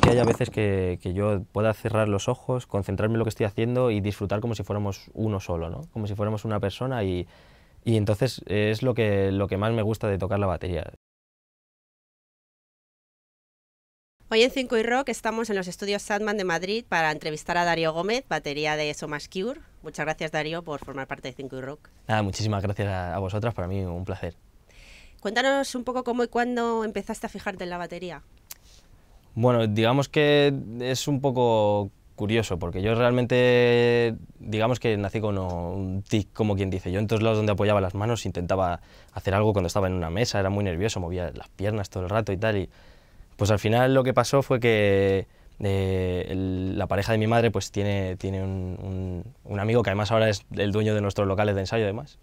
que haya veces que, que, yo pueda cerrar los ojos, concentrarme en lo que estoy haciendo y disfrutar como si fuéramos uno solo, ¿no? Como si fuéramos una persona y, y entonces es lo que, lo que más me gusta de tocar la batería. Hoy en cinco y Rock estamos en los estudios Sandman de Madrid para entrevistar a Darío Gómez, batería de Somas Cure. Muchas gracias Darío por formar parte de cinco y Rock. Nada, muchísimas gracias a vosotras, para mí un placer. Cuéntanos un poco cómo y cuándo empezaste a fijarte en la batería. Bueno, digamos que es un poco curioso, porque yo realmente, digamos que nací con un tic, como quien dice. Yo en todos lados donde apoyaba las manos intentaba hacer algo cuando estaba en una mesa, era muy nervioso, movía las piernas todo el rato y tal. Y pues al final lo que pasó fue que eh, la pareja de mi madre pues tiene, tiene un, amigo que además ahora es el dueño de nuestros locales de ensayo además.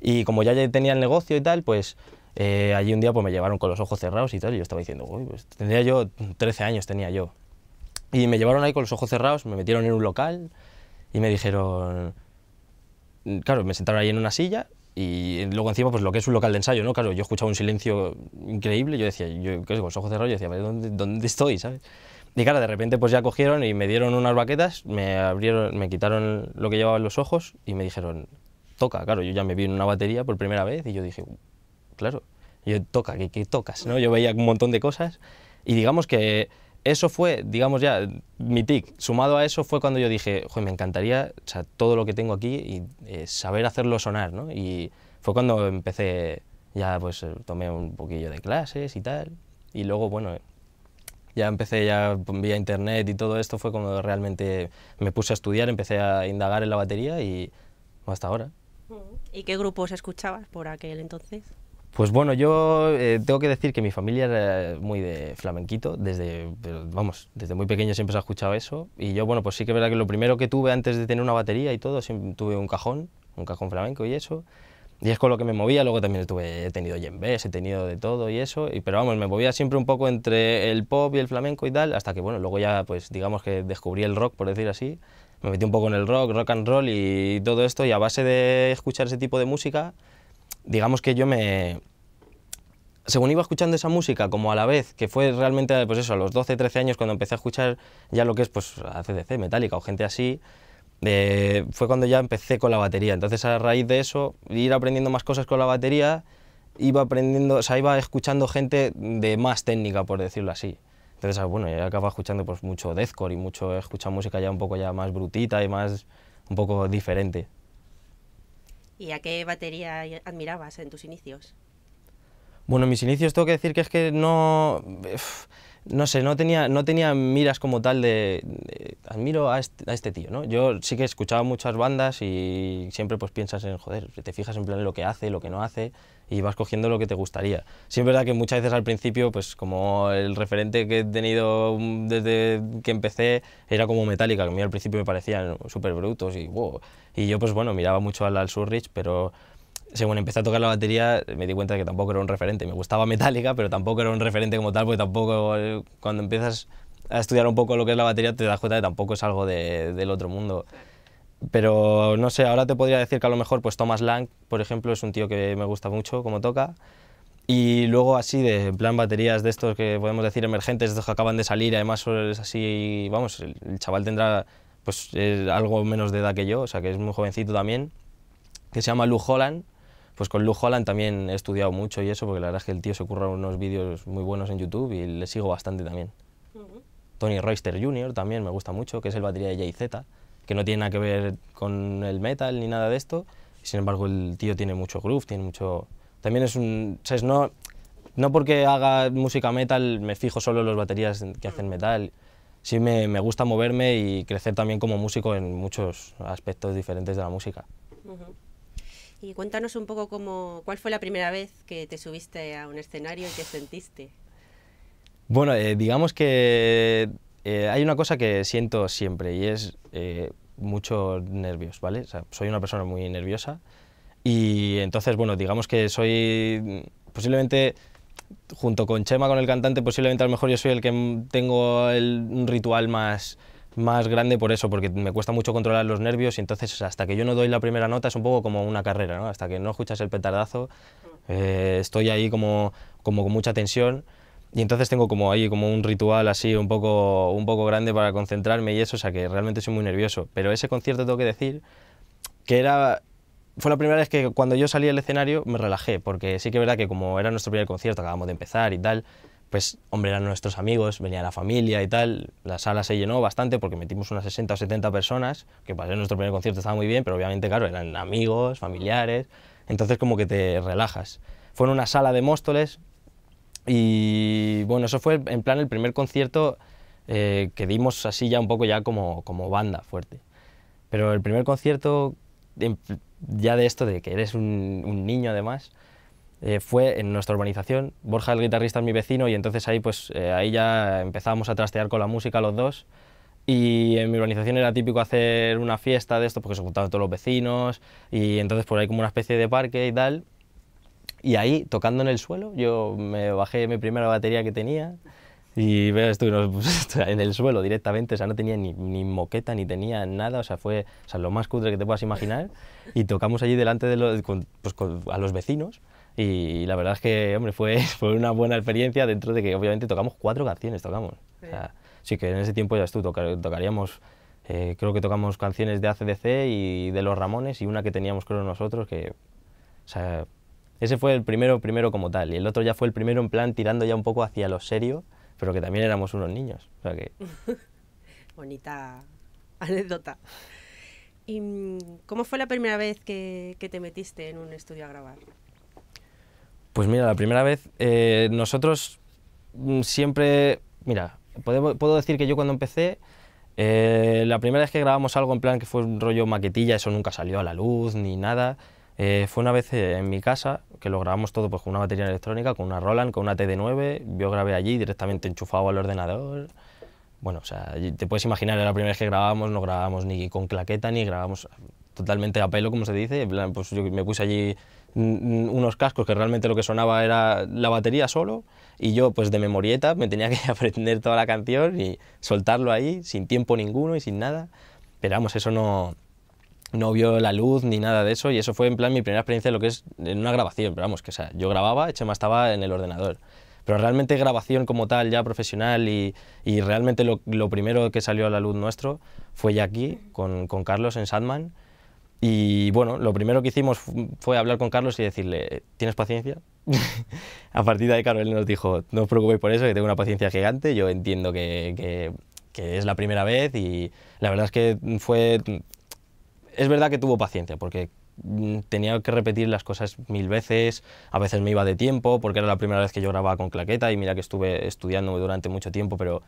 Y como ya tenía el negocio y tal, pues eh, allí un día pues me llevaron con los ojos cerrados y tal, y yo estaba diciendo, uy, pues tendría yo, 13 años tenía yo. Y me llevaron ahí con los ojos cerrados, me metieron en un local y me dijeron, claro, me sentaron ahí en una silla y luego encima pues lo que es un local de ensayo, ¿no? Claro, yo escuchaba un silencio increíble, yo decía, yo con los ojos cerrados, yo decía, ¿dónde, dónde estoy? ¿sabes? Y claro, de repente pues ya cogieron y me dieron unas baquetas, me abrieron, me quitaron lo que llevaba en los ojos y me dijeron, toca, claro, yo ya me vi en una batería por primera vez y yo dije, claro, yo toca, ¿qué, tocas? ¿no? Yo veía un montón de cosas y digamos que eso fue, digamos ya, mi tic. Sumado a eso fue cuando yo dije, Joder, me encantaría o sea, todo lo que tengo aquí y eh, saber hacerlo sonar, ¿no? Y fue cuando empecé, ya pues eh, tomé un poquillo de clases y tal, y luego, bueno, ya empecé ya vía internet y todo esto fue cuando realmente me puse a estudiar, empecé a indagar en la batería y hasta ahora. ¿Y qué grupos escuchabas por aquel entonces? Pues bueno, yo eh, tengo que decir que mi familia era muy de flamenquito, desde, eh, vamos, desde muy pequeño siempre se ha escuchado eso, y yo, bueno, pues sí que es verdad que lo primero que tuve antes de tener una batería y todo, siempre tuve un cajón, un cajón flamenco y eso, y es con lo que me movía, luego también estuve, he tenido yembes, he tenido de todo y eso, y, pero vamos, me movía siempre un poco entre el pop y el flamenco y tal, hasta que bueno, luego ya pues digamos que descubrí el rock, por decir así, me metí un poco en el rock, rock and roll y todo esto, y a base de escuchar ese tipo de música, digamos que yo me... Según iba escuchando esa música, como a la vez, que fue realmente, pues eso, a los 12, 13 años, cuando empecé a escuchar ya lo que es, pues, ACDC, Metallica o gente así, eh, fue cuando ya empecé con la batería. Entonces, a raíz de eso, ir aprendiendo más cosas con la batería, iba aprendiendo, o iba escuchando gente de más técnica, por decirlo así. Entonces, ah, bueno, ya acababa escuchando pues, mucho deathcore y mucho, escuchar música ya un poco ya más brutita y más, un poco diferente. ¿Y a qué batería admirabas en tus inicios? Bueno, en mis inicios tengo que decir que es que no no sé, no tenía, no tenía miras como tal de, admiro este, a este, tío, ¿no? Yo sí que escuchaba muchas bandas y siempre pues piensas en, joder, te fijas en plan lo que hace, lo que no hace y vas cogiendo lo que te gustaría. Sí es verdad que muchas veces al principio, pues como el referente que he tenido mm, desde que empecé era como Metallica, que a mí al principio me parecían súper brutos y wow. Y yo pues bueno, miraba mucho al, al Surrich, pero según empecé a tocar la batería me di cuenta de que tampoco era un referente. Me gustaba Metallica, pero tampoco era un referente como tal, porque tampoco eh, cuando empiezas a estudiar un poco lo que es la batería te das cuenta de que tampoco es algo de, del otro mundo. Pero no sé, ahora te podría decir que a lo mejor pues Thomas Lang, por ejemplo, es un tío que me gusta mucho como toca. Y luego así, de en plan baterías de estos que podemos decir emergentes, estos que acaban de salir, además es así, vamos, el, chaval tendrá pues algo menos de edad que yo, o sea que es muy jovencito también, que se llama Lou Holland, pues con Luke Holland también he estudiado mucho y eso, porque la verdad es que el tío se curra unos vídeos muy buenos en YouTube y le sigo bastante también. Tony Royster Jr. también me gusta mucho, que es el batería de Jay-Z, que no tiene nada que ver con el metal ni nada de esto, sin embargo el tío tiene mucho groove, tiene mucho... También es un... ¿sabes? No, no porque haga música metal me fijo solo en las baterías que hacen metal, sí me, gusta moverme y crecer también como músico en muchos aspectos diferentes de la música. Y cuéntanos un poco cómo, cuál fue la primera vez que te subiste a un escenario y qué sentiste. Bueno, eh, digamos que eh, hay una cosa que siento siempre y es eh, mucho muchos nervios, ¿vale? soy una persona muy nerviosa y entonces, bueno, digamos que soy posiblemente junto con Chema, con el cantante, posiblemente a lo mejor yo soy el que tengo el, ritual más más grande por eso, porque me cuesta mucho controlar los nervios y entonces hasta que yo no doy la primera nota es un poco como una carrera, ¿no? hasta que no escuchas el petardazo eh, estoy ahí como, como con mucha tensión y entonces tengo como ahí como un ritual así un poco, un poco grande para concentrarme y eso, o sea que realmente soy muy nervioso, pero ese concierto tengo que decir que era fue la primera vez que cuando yo salí al escenario me relajé, porque sí que es verdad que como era nuestro primer concierto, acabamos de empezar y tal, pues hombre, eran nuestros amigos, venía la familia y tal, la sala se llenó bastante porque metimos unas 60 o 70 personas, que para ser nuestro primer concierto estaba muy bien, pero obviamente, claro, eran amigos, familiares, entonces como que te relajas. Fue en una sala de Móstoles y bueno, eso fue en plan el primer concierto eh, que dimos así ya un poco ya como, banda fuerte. Pero el primer concierto, ya de esto de que eres un niño además, eh, fue en nuestra urbanización. Borja, el guitarrista, es mi vecino y entonces ahí, pues, eh, ahí ya empezábamos a trastear con la música los dos. Y en mi urbanización era típico hacer una fiesta de esto porque se juntaban todos los vecinos y entonces por pues, ahí como una especie de parque y tal. Y ahí, tocando en el suelo, yo me bajé mi primera batería que tenía y veo pues, esto, en el suelo directamente, o sea, no tenía ni, moqueta, ni tenía nada, o sea, fue o lo más cutre que te puedas imaginar. Y tocamos allí delante de pues, a los vecinos y la verdad es que, hombre, fue, fue una buena experiencia dentro de que obviamente tocamos cuatro canciones, tocamos. Sí, que en ese tiempo ya tú, tocaríamos, eh, creo que tocamos canciones de ACDC y de Los Ramones y una que teníamos creo nosotros que, o sea, ese fue el primero, primero como tal. Y el otro ya fue el primero en plan tirando ya un poco hacia lo serio, pero que también éramos unos niños. que... Bonita anécdota. ¿Y mm, cómo fue la primera vez que, que te metiste en un estudio a grabar? Pues mira, la primera vez eh, nosotros mm, siempre, mira, puedo, decir que yo cuando empecé eh, la primera vez que grabamos algo en plan que fue un rollo maquetilla, eso nunca salió a la luz ni nada. Eh, fue una vez en mi casa, que lo grabamos todo pues, con una batería electrónica, con una Roland, con una TD9. Yo grabé allí directamente enchufado al ordenador. Bueno, o sea, te puedes imaginar, la primera vez que grabábamos, no grabábamos ni con claqueta, ni grabábamos totalmente a pelo, como se dice. Pues yo me puse allí unos cascos que realmente lo que sonaba era la batería solo y yo pues de memorieta me tenía que aprender toda la canción y soltarlo ahí sin tiempo ninguno y sin nada. Pero vamos, eso no, no vio la luz ni nada de eso y eso fue en plan mi primera experiencia lo que es en una grabación, pero vamos, que o sea, yo grababa, Chema estaba en el ordenador. Pero realmente grabación como tal, ya profesional y, y realmente lo, primero que salió a la luz nuestro fue ya aquí, con, con Carlos en Sandman, y bueno, lo primero que hicimos fue hablar con Carlos y decirle, ¿tienes paciencia? a partir de ahí, Carlos nos dijo, no os preocupéis por eso, que tengo una paciencia gigante, yo entiendo que, que, es la primera vez y la verdad es que fue... Es verdad que tuvo paciencia, porque mm, tenía que repetir las cosas mil veces, a veces me iba de tiempo, porque era la primera vez que yo grababa con claqueta y mira que estuve estudiando durante mucho tiempo, pero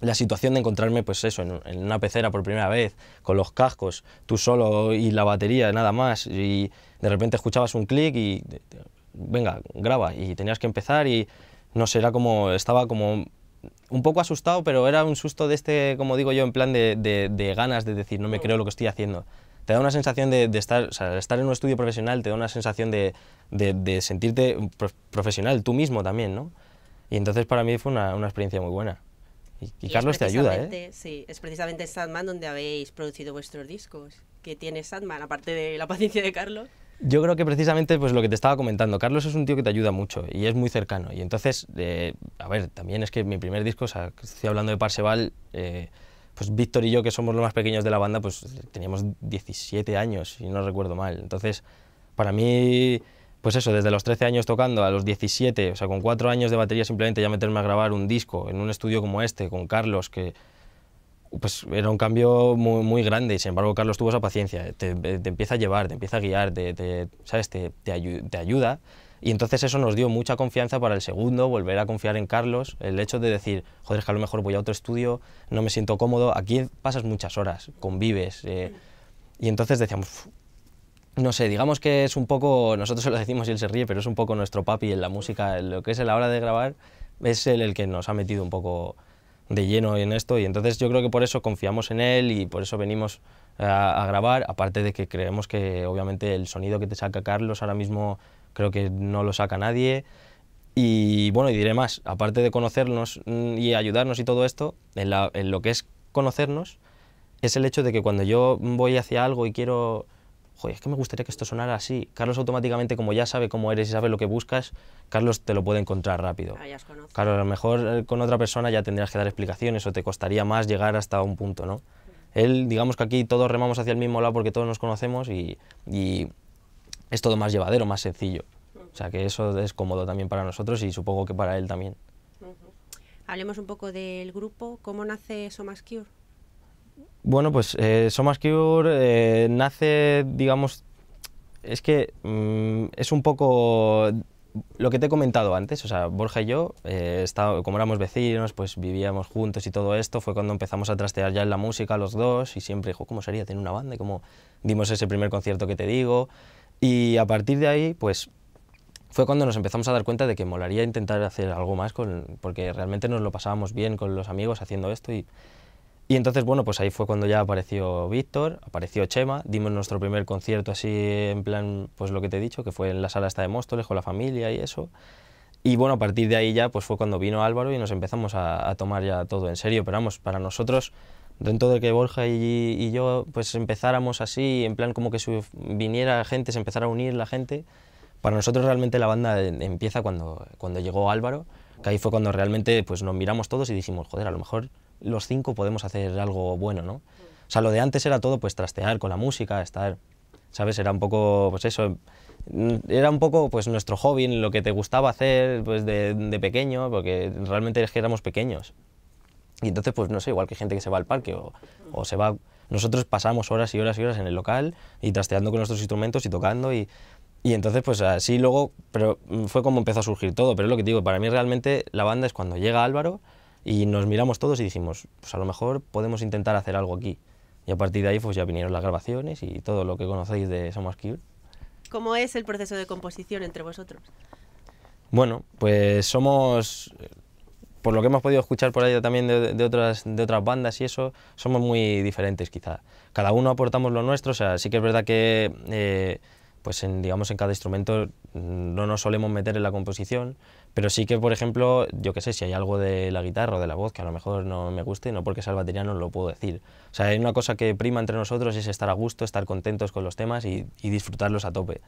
la situación de encontrarme, pues eso, en, una pecera por primera vez, con los cascos, tú solo y la batería, nada más, y de repente escuchabas un clic y venga, graba, y tenías que empezar y no sé, como, estaba como un poco asustado, pero era un susto de este, como digo yo, en plan de, ganas de decir, no me creo lo que estoy haciendo. Te da una sensación de, estar, estar en un estudio profesional, te da una sensación de, sentirte profesional tú mismo también, ¿no? Y entonces para mí fue una experiencia muy buena. Y, Carlos te ayuda, ¿eh? Sí, es precisamente Sadman donde habéis producido vuestros discos. ¿Qué tiene Sadman, aparte de la paciencia de Carlos? Yo creo que precisamente pues lo que te estaba comentando, Carlos es un tío que te ayuda mucho y es muy cercano. Y entonces, eh, a ver, también es que mi primer disco, o sea, estoy hablando de Parseval, eh, pues Víctor y yo, que somos los más pequeños de la banda, pues teníamos 17 años, si no recuerdo mal. Entonces, para mí pues eso, desde los 13 años tocando a los 17, o sea, con 4 años de batería simplemente ya meterme a grabar un disco en un estudio como este, con Carlos, que pues era un cambio muy, grande y sin embargo Carlos tuvo esa paciencia, eh, te, empieza a llevar, te empieza a guiar, te, ¿sabes? Te, ayuda y entonces eso nos dio mucha confianza para el segundo, volver a confiar en Carlos, el hecho de decir, joder, es que a lo mejor voy a otro estudio, no me siento cómodo, aquí pasas muchas horas, convives. Eh, y entonces decíamos, no sé, digamos que es un poco, nosotros se lo decimos y él se ríe, pero es un poco nuestro papi en la música, en lo que es en la hora de grabar, es él el que nos ha metido un poco de lleno en esto y entonces yo creo que por eso confiamos en él y por eso venimos a, grabar, aparte de que creemos que obviamente el sonido que te saca Carlos ahora mismo creo que no lo saca nadie y bueno, y diré más, aparte de conocernos mm, y ayudarnos y todo esto, en, en lo que es conocernos, es el hecho de que cuando yo voy hacia algo y quiero joder, es que me gustaría que esto sonara así. Carlos automáticamente, como ya sabe cómo eres y sabe lo que buscas, Carlos te lo puede encontrar rápido. Ah, ya claro, a lo mejor eh, con otra persona ya tendrías que dar explicaciones o te costaría más llegar hasta un punto, ¿no? Él, digamos que aquí todos remamos hacia el mismo lado porque todos nos conocemos y, es todo más llevadero, más sencillo. O sea que eso es cómodo también para nosotros y supongo que para él también. Hablemos un poco del grupo. ¿Cómo nace Somas bueno, pues eh, Somas Cure eh, nace, digamos, es que mm, es un poco lo que te he comentado antes, o sea, Borja y yo, eh, como éramos vecinos, pues vivíamos juntos y todo esto, fue cuando empezamos a trastear ya en la música los dos y siempre dijo, ¿cómo sería tener una banda? Y cómo dimos ese primer concierto que te digo. Y a partir de ahí, pues fue cuando nos empezamos a dar cuenta de que molaría intentar hacer algo más, con, porque realmente nos lo pasábamos bien con los amigos haciendo esto y y entonces, bueno, pues ahí fue cuando ya apareció Víctor, apareció Chema, dimos nuestro primer concierto así en plan, pues lo que te he dicho, que fue en la sala esta de Móstoles con la familia y eso. Y bueno, a partir de ahí ya pues fue cuando vino Álvaro y nos empezamos a, tomar ya todo en serio. Pero vamos, para nosotros, dentro de que Borja y, yo pues empezáramos así, en plan como que viniera gente, se empezara a unir la gente, para nosotros realmente la banda empieza cuando, cuando llegó Álvaro, que ahí fue cuando realmente pues nos miramos todos y dijimos, joder, a lo mejor los cinco podemos hacer algo bueno, ¿no? O sea, lo de antes era todo pues trastear con la música, estar, ¿sabes? Era un poco, pues eso, mm, era un poco pues nuestro hobby, lo que te gustaba hacer pues de, pequeño, porque realmente es éramos pequeños. Y entonces, pues no sé, igual que gente que se va al parque o, se va... Nosotros pasamos horas y horas y horas en el local y trasteando con nuestros instrumentos y tocando y entonces, pues así luego, pero mm, fue como empezó a surgir todo. Pero lo que digo, para mí realmente la banda es cuando llega Álvaro, y nos miramos todos y dijimos, pues a lo mejor podemos intentar hacer algo aquí. Y a partir de ahí pues ya vinieron las grabaciones y todo lo que conocéis de Somos Cure. ¿Cómo es el proceso de composición entre vosotros? Bueno, pues somos, por lo que hemos podido escuchar por ahí también de, de otras, de otras bandas y eso, somos muy diferentes quizá. Cada uno aportamos lo nuestro, o sea, sí que es verdad que... Eh, pues digamos en cada instrumento no nos solemos meter en la composición, pero sí que, por ejemplo, yo qué sé, si hay algo de la guitarra o de la voz que a lo mejor no me guste, no porque sea el batería no lo puedo decir. O sea, hay una cosa que prima entre nosotros es estar a gusto, estar contentos con los temas y, disfrutarlos a tope.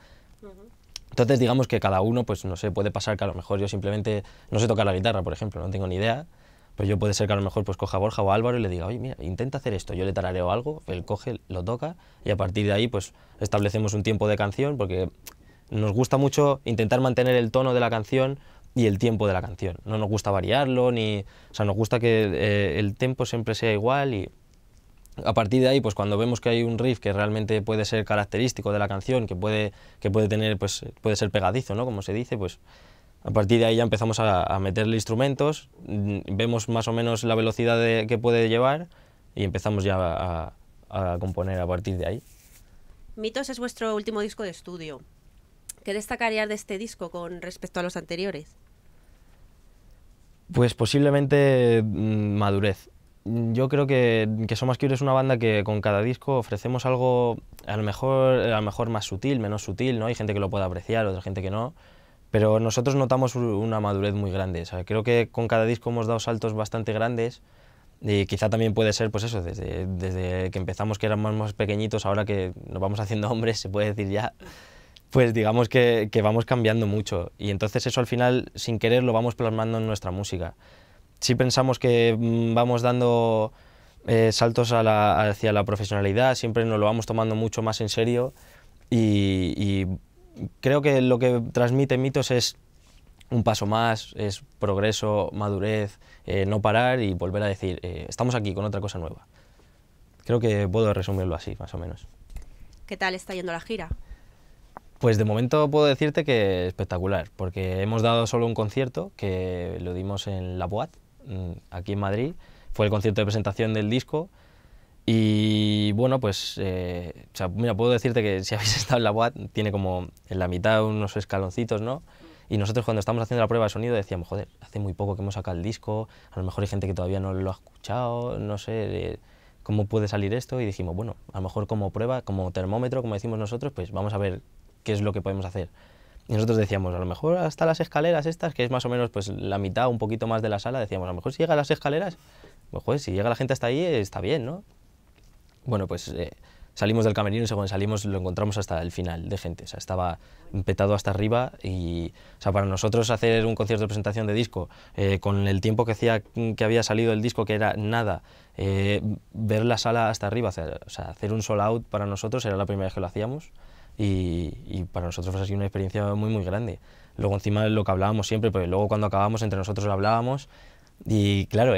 Entonces, digamos que cada uno, pues no sé, puede pasar que a lo mejor yo simplemente no sé tocar la guitarra, por ejemplo, no tengo ni idea, pero pues yo puede ser que a lo mejor pues coja a Borja o a Álvaro y le diga, oye, mira, intenta hacer esto, yo le tarareo algo, él coge, lo toca y a partir de ahí pues establecemos un tiempo de canción porque nos gusta mucho intentar mantener el tono de la canción y el tiempo de la canción. No nos gusta variarlo, ni, o sea, nos gusta que eh, el tempo siempre sea igual y a partir de ahí, pues cuando vemos que hay un riff que realmente puede ser característico de la canción, que puede, que puede tener, pues puede ser pegadizo, ¿no? Como se dice, pues a partir de ahí ya empezamos a, meterle instrumentos, mm, vemos más o menos la velocidad que puede llevar y empezamos ya a componer a partir de ahí. Mitos es vuestro último disco de estudio. ¿Qué destacarías de este disco con respecto a los anteriores? Pues posiblemente mm, madurez. Yo creo que, que Somos Cure es una banda que con cada disco ofrecemos algo a lo mejor, a mejor más sutil, menos sutil, ¿no? Hay gente que lo puede apreciar, otra gente que no. Pero nosotros notamos una madurez muy grande. creo que con cada disco hemos dado saltos bastante grandes. Y quizá también puede ser, pues eso, desde, desde que empezamos que éramos más pequeñitos, ahora que nos vamos haciendo hombres, se puede decir ya, pues digamos que, vamos cambiando mucho y entonces eso al final sin querer lo vamos plasmando en nuestra música. Si pensamos que mm, vamos dando eh, saltos hacia la profesionalidad, siempre nos lo vamos tomando mucho más en serio y, creo que lo que transmite mitos es un paso más, es progreso, madurez, eh, no parar y volver a decir, eh, estamos aquí con otra cosa nueva. Creo que puedo resumirlo así, más o menos. ¿Qué tal está yendo la gira? Pues de momento puedo decirte que espectacular, porque hemos dado solo un concierto que lo dimos en La Boat, mm, aquí en Madrid. Fue el concierto de presentación del disco. Y bueno, pues, eh, o sea, mira, puedo decirte que si habéis estado en La Boat, tiene como en la mitad unos escaloncitos, ¿no? Y nosotros cuando estábamos haciendo la prueba de sonido decíamos, joder, hace muy poco que hemos sacado el disco, a lo mejor hay gente que todavía no lo ha escuchado, no sé cómo puede salir esto. Y dijimos, bueno, a lo mejor como prueba, como termómetro, como decimos nosotros, pues vamos a ver qué es lo que podemos hacer. Y nosotros decíamos, a lo mejor hasta las escaleras estas, que es más o menos pues la mitad, un poquito más de la sala, decíamos, a lo mejor si llega a las escaleras, pues si llega la gente hasta ahí, eh, está bien, ¿no? Bueno, pues eh, salimos del camerino y según salimos lo encontramos hasta el final de gente, o sea, estaba petado hasta arriba y, o sea, para nosotros hacer un concierto de presentación de disco, eh, con el tiempo que, hacía, que había salido el disco, que era nada, ver la sala hasta arriba, o sea, hacer un solo out para nosotros era la primera vez que lo hacíamos, y, para nosotros fue así una experiencia muy, muy grande. Luego encima lo que hablábamos siempre, porque luego cuando acabábamos entre nosotros lo hablábamos y claro,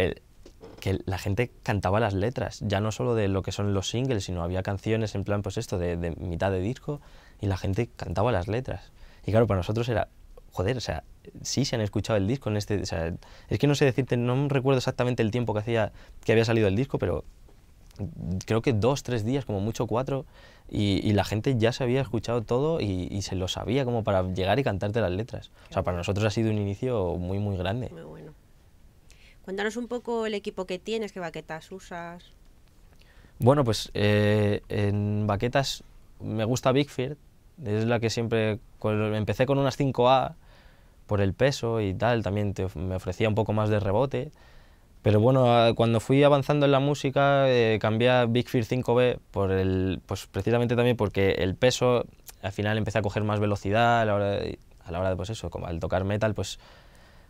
que la gente cantaba las letras, ya no solo de lo que son los singles, sino había canciones en plan, pues esto, de, mitad de disco, y la gente cantaba las letras. Y claro, para nosotros era, joder, o sea, sí se han escuchado el disco en este... es que no sé decirte, no recuerdo exactamente el tiempo que hacía que había salido el disco, pero creo que dos, tres días, como mucho cuatro, y, la gente ya se había escuchado todo y, se lo sabía como para llegar y cantarte las letras. o sea, para nosotros ha sido un inicio muy, muy grande. Muy bueno. Cuéntanos un poco el equipo que tienes, qué baquetas usas. Bueno, pues eh, en baquetas me gusta Bigfield, es la que siempre, empecé con unas 5A por el peso y tal, también me ofrecía un poco más de rebote, pero bueno, cuando fui avanzando en la música, eh, cambié a Big Fear 5B, por el, pues precisamente también porque el peso, al final empecé a coger más velocidad, a la hora de, a la hora de pues eso, como al tocar metal, pues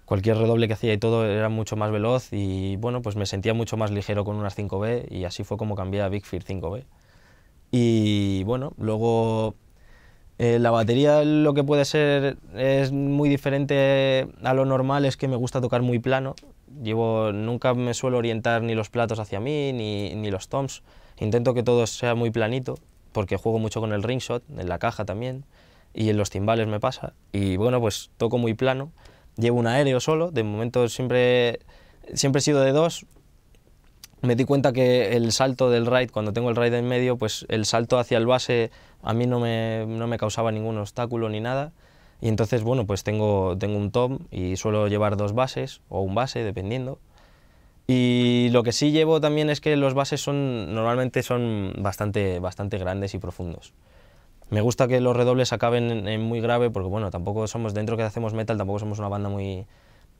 cualquier redoble que hacía y todo era mucho más veloz y bueno, pues me sentía mucho más ligero con unas 5B y así fue como cambié a Big Fear 5B. Y bueno, luego eh, la batería lo que puede ser es muy diferente a lo normal, es que me gusta tocar muy plano, Llevo, nunca me suelo orientar ni los platos hacia mí, ni, los toms. Intento que todo sea muy planito, porque juego mucho con el ringshot, en la caja también, y en los timbales me pasa. Y bueno, pues toco muy plano. Llevo un aéreo solo, de momento siempre, he sido de dos. Me di cuenta que el salto del ride, cuando tengo el ride en medio, pues el salto hacia el base a mí no me causaba ningún obstáculo ni nada y entonces, bueno, pues tengo, tengo un tom y suelo llevar dos bases o un base, dependiendo. Y lo que sí llevo también es que los bases son, normalmente son bastante, bastante grandes y profundos. Me gusta que los redobles acaben en, muy grave porque, bueno, tampoco somos, dentro que hacemos metal, tampoco somos una banda muy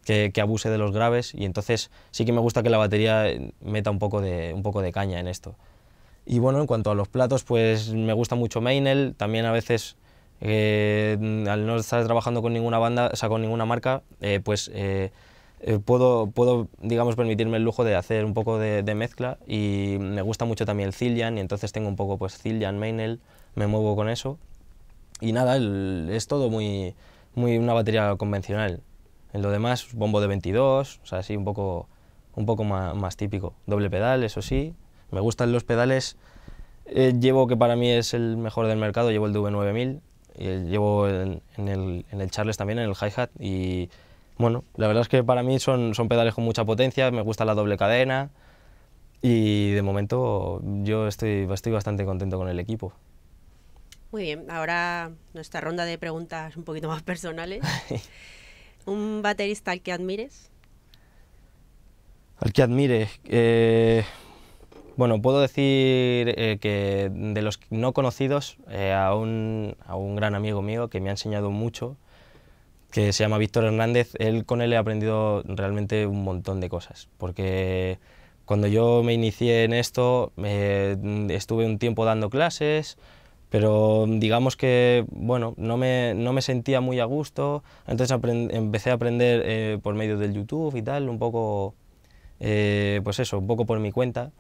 que, abuse de los graves y entonces sí que me gusta que la batería meta un poco de, un poco de caña en esto. Y bueno, en cuanto a los platos, pues me gusta mucho Meinel, también a veces eh, al no estar trabajando con ninguna banda, o sea, con ninguna marca, eh, pues eh, puedo, puedo, digamos, permitirme el lujo de hacer un poco de, mezcla y me gusta mucho también el Zillian y entonces tengo un poco, pues, Zillian, Mainel, me muevo con eso y nada, es todo muy, muy una batería convencional. En lo demás, bombo de 22, o sea, así un poco, un poco más, más típico. Doble pedal, eso sí. Me gustan los pedales. llevo que para mí es el mejor del mercado, llevo el DV9000, eh, llevo en, el, Charles también, en el hi-hat, y bueno, la verdad es que para mí son, son pedales con mucha potencia, me gusta la doble cadena, y de momento yo estoy, estoy bastante contento con el equipo. Muy bien, ahora nuestra ronda de preguntas un poquito más personales. ¿Un baterista al que admires? Al que admire. Eh, bueno, puedo decir eh, que de los no conocidos, eh, a, un, gran amigo mío que me ha enseñado mucho, que se llama Víctor Hernández, él con él he aprendido realmente un montón de cosas, porque cuando yo me inicié en esto, estuve un tiempo dando clases, pero digamos que bueno, no me, no me sentía muy a gusto, entonces empecé a aprender eh, por medio del YouTube y tal, un poco, pues eso, un poco por mi cuenta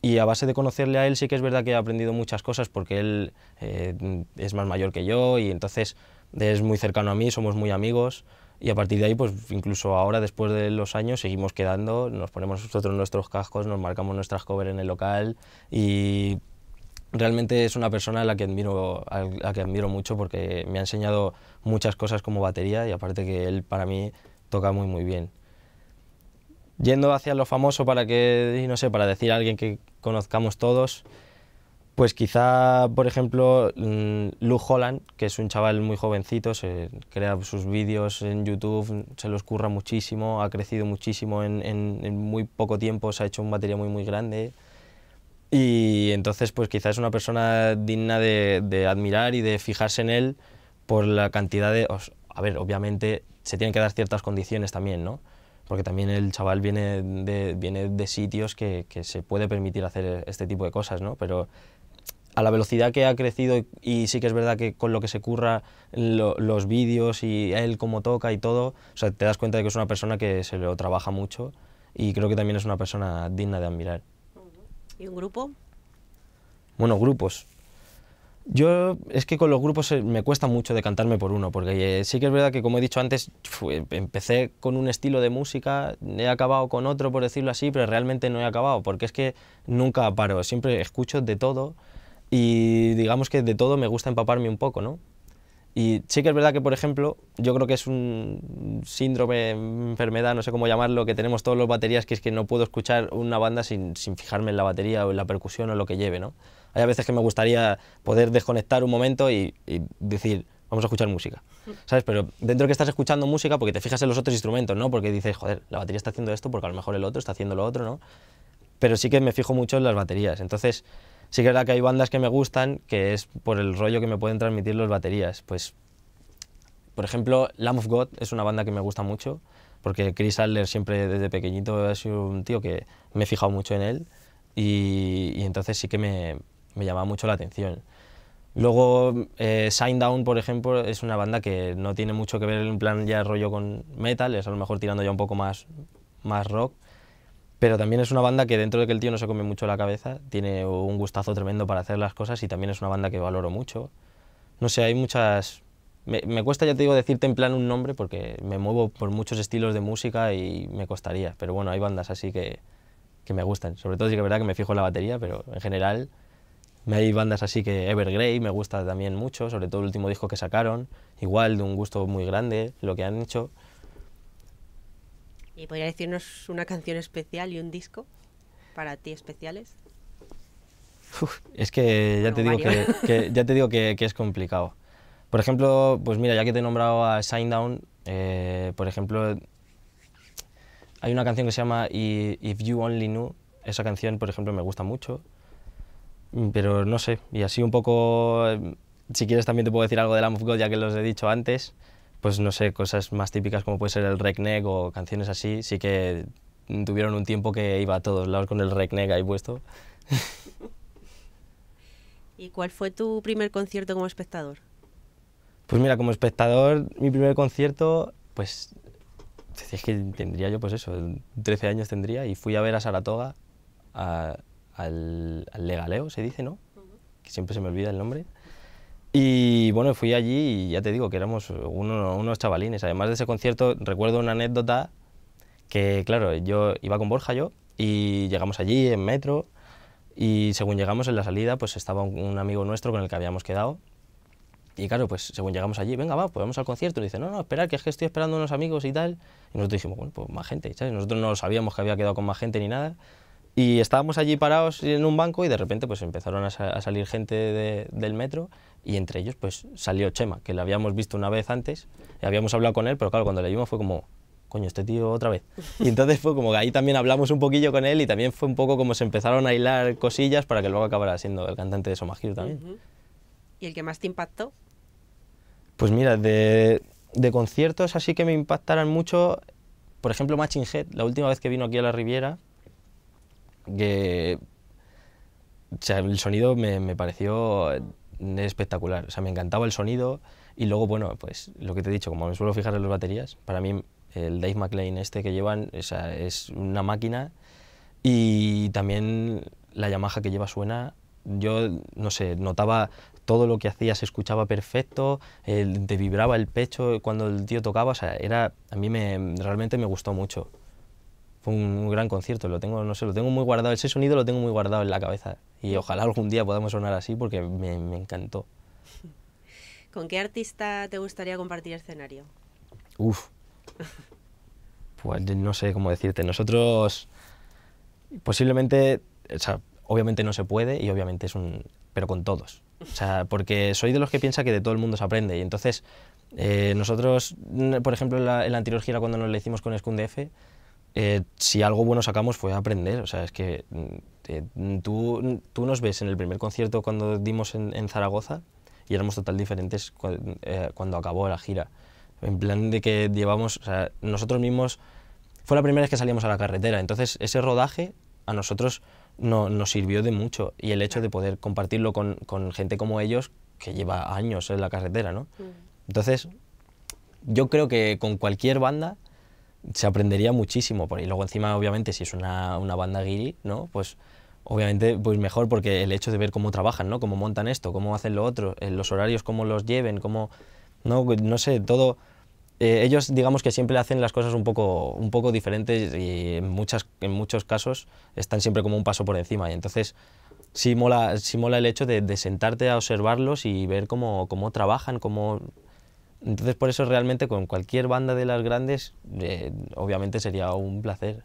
y a base de conocerle a él sí que es verdad que he aprendido muchas cosas porque él eh, es más mayor que yo y entonces es muy cercano a mí, somos muy amigos y a partir de ahí, pues incluso ahora, después de los años, seguimos quedando, nos ponemos nosotros nuestros cascos, nos marcamos nuestras covers en el local y realmente es una persona a la que admiro, a la que admiro mucho porque me ha enseñado muchas cosas como batería y aparte que él para mí toca muy muy bien yendo hacia lo famoso para que, no sé, para decir a alguien que conozcamos todos, pues quizá, por ejemplo, mm, Luke Holland, que es un chaval muy jovencito, se crea sus vídeos en YouTube, se los curra muchísimo, ha crecido muchísimo en, muy poco tiempo, se ha hecho un batería muy, muy grande. Y entonces, pues quizá es una persona digna de, admirar y de fijarse en él por la cantidad de... a ver, obviamente se tienen que dar ciertas condiciones también, ¿no? porque también el chaval viene de, viene de sitios que, se puede permitir hacer este tipo de cosas, ¿no? Pero a la velocidad que ha crecido y sí que es verdad que con lo que se curra los vídeos y él cómo toca y todo, te das cuenta de que es una persona que se lo trabaja mucho y creo que también es una persona digna de admirar. ¿Y un grupo? Bueno, grupos. Yo es que con los grupos eh, me cuesta mucho decantarme por uno, porque eh, sí que es verdad que como he dicho antes, empecé con un estilo de música, he acabado con otro, por decirlo así, pero realmente no he acabado, porque es que nunca paro, siempre escucho de todo y digamos que de todo me gusta empaparme un poco, ¿no? Y sí que es verdad que, por ejemplo, yo creo que es un síndrome, enfermedad, no sé cómo llamarlo, que tenemos todos los baterías, que es que no puedo escuchar una banda sin, sin fijarme en la batería o en la percusión o lo que lleve, ¿no? hay veces que me gustaría poder desconectar un momento y, decir, vamos a escuchar música. ¿Sabes? Pero dentro que estás escuchando música, porque te fijas en los otros instrumentos, ¿no? Porque dices, joder, la batería está haciendo esto porque a lo mejor el otro está haciendo lo otro, ¿no? Pero sí que me fijo mucho en las baterías. Entonces, sí que es verdad que hay bandas que me gustan, que es por el rollo que me pueden transmitir las baterías. Pues, por ejemplo, Lamb of God es una banda que me gusta mucho, porque Chris Adler siempre desde pequeñito ha sido un tío que me he fijado mucho en él. y entonces sí que me, me llamaba mucho la atención. Luego, eh, Down, por ejemplo, es una banda que no tiene mucho que ver en plan ya rollo con metal, es a lo mejor tirando ya un poco más, más rock, pero también es una banda que dentro de que el tío no se come mucho la cabeza, tiene un gustazo tremendo para hacer las cosas y también es una banda que valoro mucho. No sé, hay muchas... Me, cuesta, ya te digo, decirte en plan un nombre porque me muevo por muchos estilos de música y me costaría, pero bueno, hay bandas así que, que me gustan. Sobre todo sí que es verdad que me fijo en la batería, pero en general hay bandas así que Evergrey me gusta también mucho, sobre todo el último disco que sacaron, igual de un gusto muy grande lo que han hecho. ¿Y podría decirnos una canción especial y un disco para ti especiales? es que ya, que, que ya, te digo que, es complicado. Por ejemplo, pues mira, ya que te he nombrado a Shinedown, eh, por ejemplo, hay una canción que se llama If You Only Knew. Esa canción, por ejemplo, me gusta mucho. Mm, pero no sé, y así un poco, eh, si quieres también te puedo decir algo de la of God, ya que los he dicho antes, pues no sé, cosas más típicas como puede ser el regneck o canciones así, sí que tuvieron un tiempo que iba a todos lados con el regneck ahí puesto. ¿Y cuál fue tu primer concierto como espectador? Pues mira, como espectador, mi primer concierto, pues es que tendría yo pues eso, 13 años tendría y fui a ver a Saratoga al, legaleo, se dice, ¿no? Que siempre se me olvida el nombre. Y bueno, fui allí y ya te digo que éramos unos chavalines. Además de ese concierto, recuerdo una anécdota que, claro, yo iba con Borja yo y llegamos allí en metro y según llegamos en la salida, pues estaba un, amigo nuestro con el que habíamos quedado. Y claro, pues según llegamos allí, venga, va, pues vamos al concierto. Y dice, no, no, espera, que es que estoy esperando unos amigos y tal. Y nosotros dijimos, bueno, pues más gente, ¿sabes? Nosotros no sabíamos que había quedado con más gente ni nada. Y estábamos allí parados en un banco y de repente pues empezaron a, salir gente del metro y entre ellos pues salió Chema, que lo habíamos visto una vez antes, y habíamos hablado con él, pero claro, cuando le vimos fue como, coño, este tío otra vez. Y entonces fue como que ahí también hablamos un poquillo con él y también fue un poco como se empezaron a hilar cosillas para que luego acabara siendo el cantante de Somajiro también. ¿Y el que más te impactó? Pues mira, de, de conciertos así que me impactaran mucho, por ejemplo, Matching Head, la última vez que vino aquí a la Riviera, que el sonido me, pareció espectacular, o sea, me encantaba el sonido y luego, bueno, pues lo que te he dicho, como me suelo fijar en las baterías, para mí el Dave McLean este que llevan o sea, es una máquina y también la Yamaha que lleva suena, yo no sé, notaba todo lo que hacía se escuchaba perfecto, te vibraba el pecho cuando el tío tocaba, o sea, era, a mí me, realmente me gustó mucho fue un gran concierto, lo tengo, no sé, lo tengo muy guardado, ese sonido lo tengo muy guardado en la cabeza y ojalá algún día podamos sonar así porque me, encantó. ¿Con qué artista te gustaría compartir escenario? Uf, pues no sé cómo decirte, nosotros posiblemente, o sea, obviamente no se puede y obviamente es un, pero con todos, o sea, porque soy de los que piensa que de todo el mundo se aprende y entonces eh, nosotros, por ejemplo, la, en la anterior gira cuando nos la hicimos con F eh, si algo bueno sacamos fue aprender. O sea, es que mm, eh, tú, nos ves en el primer concierto cuando dimos en, Zaragoza y éramos total diferentes eh, cuando acabó la gira. En plan de que llevamos, o nosotros mismos, fue la primera vez que salimos a la carretera, entonces ese rodaje a nosotros no, nos sirvió de mucho y el hecho de poder compartirlo con, con gente como ellos que lleva años en la carretera, ¿no? Mm. Entonces, yo creo que con cualquier banda se aprendería muchísimo. y luego encima, obviamente, si es una, una banda guiri, ¿no? Pues obviamente pues mejor porque el hecho de ver cómo trabajan, ¿no? Cómo montan esto, cómo hacen lo otro, eh, los horarios, cómo los lleven, cómo... No, no sé, todo... Eh, ellos digamos que siempre hacen las cosas un poco, un poco diferentes y en, muchas, en muchos casos están siempre como un paso por encima. Y entonces sí mola, mola el hecho de, de sentarte a observarlos y ver cómo, cómo trabajan, cómo entonces, por eso realmente con cualquier banda de las grandes, eh, obviamente sería un placer.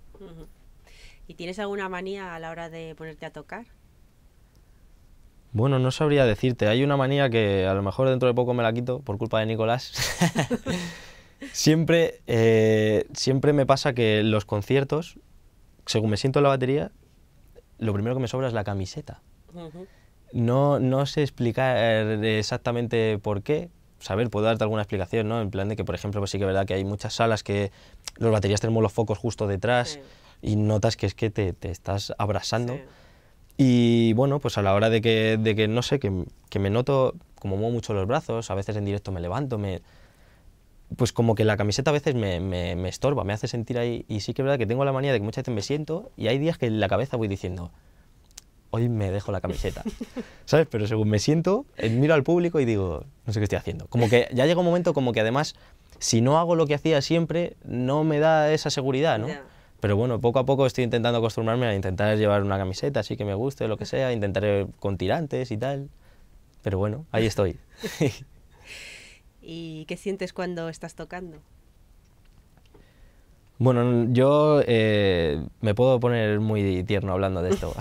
¿Y tienes alguna manía a la hora de ponerte a tocar? Bueno, no sabría decirte. Hay una manía que a lo mejor dentro de poco me la quito por culpa de Nicolás. siempre, eh, siempre me pasa que en los conciertos, según me siento en la batería, lo primero que me sobra es la camiseta. no, no sé explicar exactamente por qué, saber, puedo darte alguna explicación, ¿no? En plan de que, por ejemplo, pues sí que es verdad que hay muchas salas que los baterías tenemos los focos justo detrás y notas que es que te, estás abrasando. Y bueno, pues a la hora de que, de que no sé, que, me noto, como muevo mucho los brazos, a veces en directo me levanto, me pues como que la camiseta a veces me, me estorba, me hace sentir ahí, y sí que es verdad que tengo la manía de que muchas veces me siento y hay días que en la cabeza voy diciendo, hoy me dejo la camiseta, ¿sabes? Pero según me siento, eh, miro al público y digo, no sé qué estoy haciendo. Como que ya llega un momento como que además, si no hago lo que hacía siempre, no me da esa seguridad, ¿no? Pero bueno, poco a poco estoy intentando acostumbrarme a intentar llevar una camiseta así que me guste, lo que sea, intentaré con tirantes y tal. Pero bueno, ahí estoy. ¿Y qué sientes cuando estás tocando? Bueno, yo eh, me puedo poner muy tierno hablando de esto.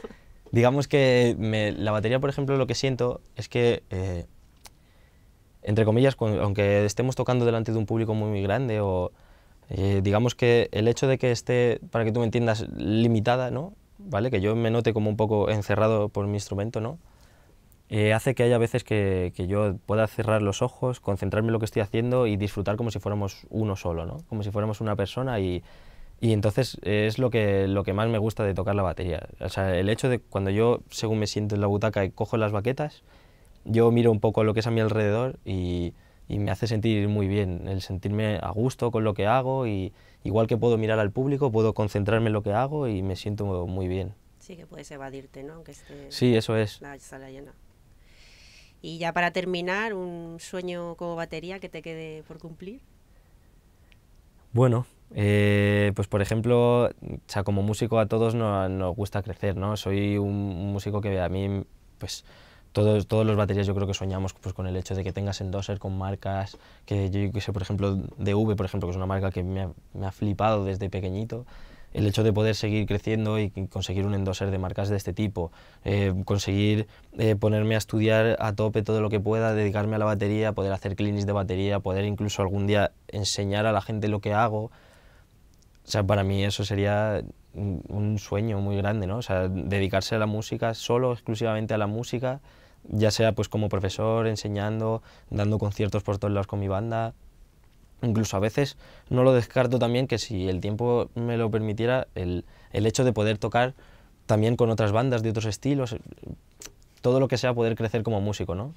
Digamos que la batería, por ejemplo, lo que siento es que, eh, entre comillas, aunque estemos tocando delante de un público muy, muy grande o... Eh, digamos que el hecho de que esté, para que tú me entiendas, limitada, ¿no? ¿Vale? Que yo me note como un poco encerrado por mi instrumento, ¿no? Eh, hace que haya veces que, que, yo pueda cerrar los ojos, concentrarme en lo que estoy haciendo y disfrutar como si fuéramos uno solo, ¿no? como si fuéramos una persona y, y entonces es lo que, lo que más me gusta de tocar la batería. O sea, el hecho de cuando yo, según me siento en la butaca y cojo las baquetas, yo miro un poco lo que es a mi alrededor y, y me hace sentir muy bien, el sentirme a gusto con lo que hago y igual que puedo mirar al público, puedo concentrarme en lo que hago y me siento muy bien. Sí, que puedes evadirte, ¿no? Aunque esté sí, eso es. la sala llena. Y ya para terminar, un sueño como batería que te quede por cumplir. Bueno, eh, pues por ejemplo, o como músico a todos nos, nos, gusta crecer, ¿no? Soy un músico que a mí, pues todos, todos los baterías yo creo que soñamos pues, con el hecho de que tengas Endoser, con marcas, que yo que sé, por ejemplo, DV, por ejemplo, que es una marca que me ha flipado desde pequeñito, el hecho de poder seguir creciendo y conseguir un endoser de marcas de este tipo, eh, conseguir eh, ponerme a estudiar a tope todo lo que pueda, dedicarme a la batería, poder hacer clinics de batería, poder incluso algún día enseñar a la gente lo que hago. O sea, para mí eso sería un sueño muy grande, ¿no? O sea, dedicarse a la música, solo, exclusivamente a la música, ya sea pues como profesor, enseñando, dando conciertos por todos lados con mi banda, Incluso a veces no lo descarto también que si el tiempo me lo permitiera, el, hecho de poder tocar también con otras bandas de otros estilos, eh, todo lo que sea poder crecer como músico, ¿no?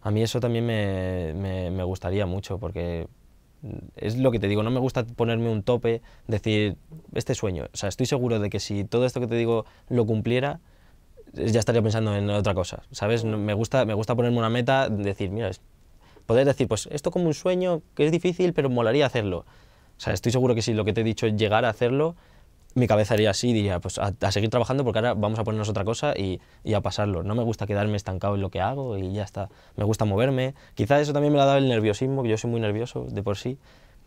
A mí eso también me, gustaría mucho porque es lo que te digo, no me gusta ponerme un tope, decir, este sueño. O sea, estoy seguro de que si todo esto que te digo lo cumpliera, ya estaría pensando en otra cosa, ¿sabes? Mm. Me gusta, me gusta ponerme una meta, decir, mira, poder decir, pues esto como un sueño, que es difícil, pero molaría hacerlo. O sea, estoy seguro que si lo que te he dicho es llegar a hacerlo, mi cabeza haría así, diría, pues a, seguir trabajando porque ahora vamos a ponernos otra cosa y, a pasarlo. No me gusta quedarme estancado en lo que hago y ya está. Me gusta moverme. Quizá eso también me lo ha dado el nerviosismo, que yo soy muy nervioso de por sí.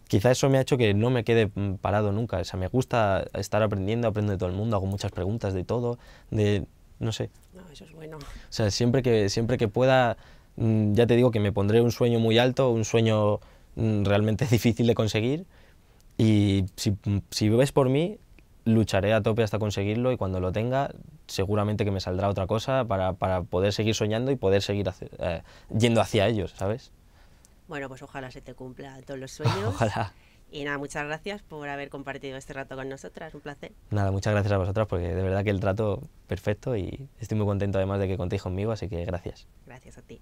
Quizá eso me ha hecho que no me quede mm, parado nunca. O sea, me gusta estar aprendiendo, aprendo de todo el mundo, hago muchas preguntas de todo, de, no sé. No, eso es bueno. O sea, siempre que, siempre que pueda Mm, ya te digo que me pondré un sueño muy alto, un sueño mm, realmente difícil de conseguir y si, si ves por mí, lucharé a tope hasta conseguirlo y cuando lo tenga seguramente que me saldrá otra cosa para, poder seguir soñando y poder seguir eh, yendo hacia ellos, ¿sabes? Bueno, pues ojalá se te cumplan todos los sueños. Ojalá. Y nada, muchas gracias por haber compartido este rato con nosotras, un placer. Nada, muchas gracias a vosotras porque de verdad que el trato perfecto y estoy muy contento además de que contéis conmigo, así que gracias. Gracias a ti.